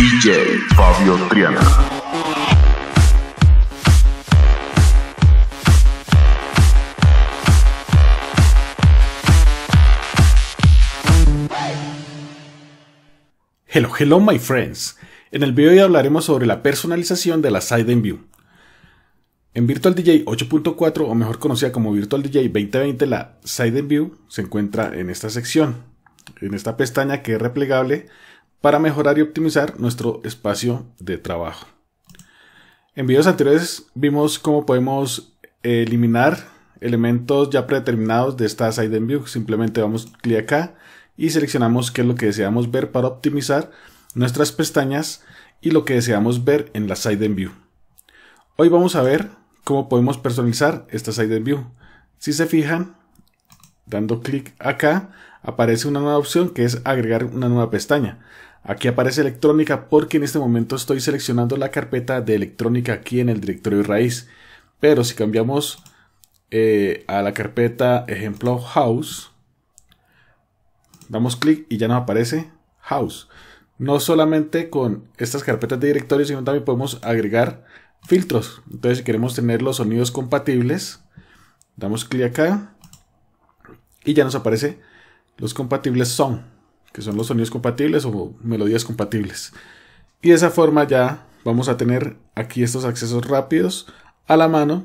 DJ Fabio Triana. Hello, hello my friends. En el video de hoy hablaremos sobre la personalización de la Side View. En Virtual DJ 8.4 o mejor conocida como Virtual DJ 2020, la Side View se encuentra en esta sección, en esta pestaña que es replegable para mejorar y optimizar nuestro espacio de trabajo. En videos anteriores vimos cómo podemos eliminar elementos ya predeterminados de esta side view. Simplemente damos clic acá y seleccionamos qué es lo que deseamos ver para optimizar nuestras pestañas y lo que deseamos ver en la side view. Hoy vamos a ver cómo podemos personalizar esta side view. Si se fijan, dando clic acá, aparece una nueva opción que es agregar una nueva pestaña. Aquí aparece electrónica porque en este momento estoy seleccionando la carpeta de electrónica aquí en el directorio raíz. Pero si cambiamos eh, a la carpeta ejemplo house, damos clic y ya nos aparece house. No solamente con estas carpetas de directorio, sino también podemos agregar filtros. Entonces si queremos tener los sonidos compatibles, damos clic acá y ya nos aparece los compatibles son, que son los sonidos compatibles o melodías compatibles. Y de esa forma ya vamos a tener aquí estos accesos rápidos a la mano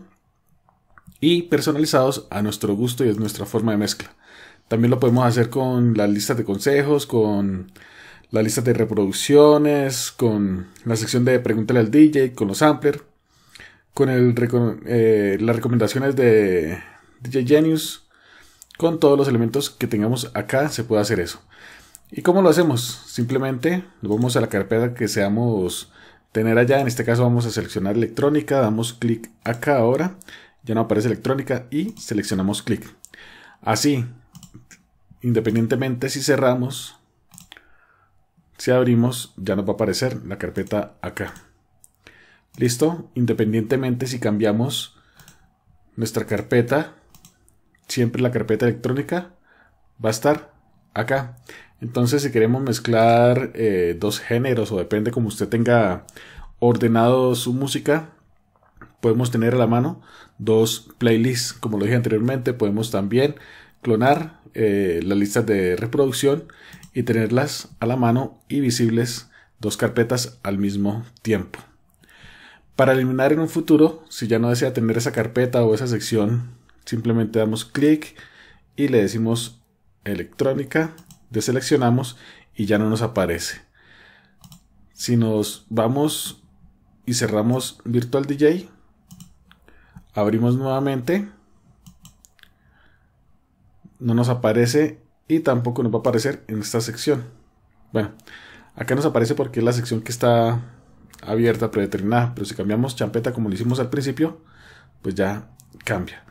y personalizados a nuestro gusto y es nuestra forma de mezcla. También lo podemos hacer con las listas de consejos, con la lista de reproducciones, con la sección de pregúntale al DJ, con los samplers, con eh, las recomendaciones de DJ Genius, con todos los elementos que tengamos acá se puede hacer eso. ¿Y cómo lo hacemos? Simplemente nos vamos a la carpeta que seamos tener allá. En este caso vamos a seleccionar electrónica. Damos clic acá ahora. Ya no aparece electrónica y seleccionamos clic. Así, independientemente si cerramos, si abrimos, ya nos va a aparecer la carpeta acá. ¿Listo? Independientemente si cambiamos nuestra carpeta siempre la carpeta electrónica va a estar acá. Entonces, si queremos mezclar eh, dos géneros, o depende como usted tenga ordenado su música, podemos tener a la mano dos playlists. Como lo dije anteriormente, podemos también clonar eh, las listas de reproducción y tenerlas a la mano y visibles dos carpetas al mismo tiempo. Para eliminar en un futuro, si ya no desea tener esa carpeta o esa sección Simplemente damos clic y le decimos electrónica, deseleccionamos y ya no nos aparece. Si nos vamos y cerramos Virtual DJ, abrimos nuevamente, no nos aparece y tampoco nos va a aparecer en esta sección. Bueno, acá nos aparece porque es la sección que está abierta, predeterminada, pero si cambiamos champeta como lo hicimos al principio, pues ya cambia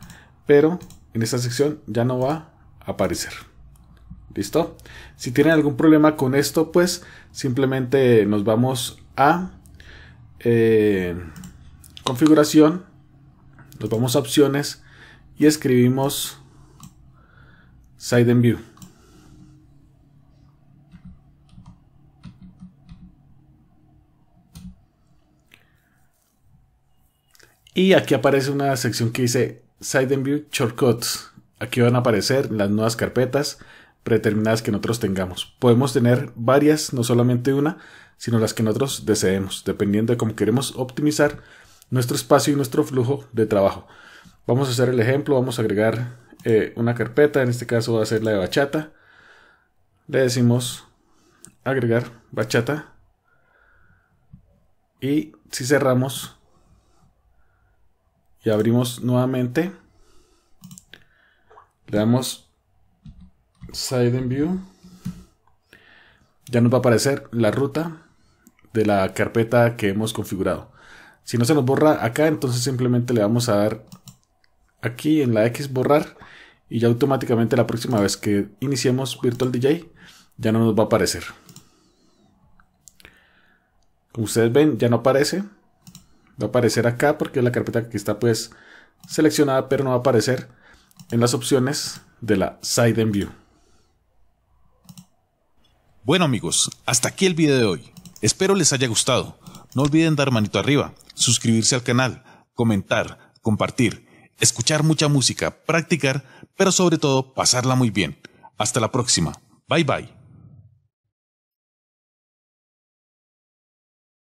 pero en esta sección ya no va a aparecer. ¿Listo? Si tienen algún problema con esto, pues simplemente nos vamos a eh, configuración, nos vamos a opciones y escribimos Side and View. Y aquí aparece una sección que dice view Shortcuts. Aquí van a aparecer las nuevas carpetas predeterminadas que nosotros tengamos. Podemos tener varias, no solamente una, sino las que nosotros deseemos, dependiendo de cómo queremos optimizar nuestro espacio y nuestro flujo de trabajo. Vamos a hacer el ejemplo, vamos a agregar eh, una carpeta, en este caso va a ser la de bachata. Le decimos agregar bachata. Y si cerramos, y abrimos nuevamente. Le damos Side and View. Ya nos va a aparecer la ruta de la carpeta que hemos configurado. Si no se nos borra acá, entonces simplemente le vamos a dar aquí en la X borrar y ya automáticamente la próxima vez que iniciemos Virtual DJ ya no nos va a aparecer. Como ustedes ven, ya no aparece. Va a aparecer acá porque la carpeta que está pues seleccionada, pero no va a aparecer en las opciones de la Side and View. Bueno amigos, hasta aquí el video de hoy. Espero les haya gustado. No olviden dar manito arriba, suscribirse al canal, comentar, compartir, escuchar mucha música, practicar, pero sobre todo pasarla muy bien. Hasta la próxima. Bye bye.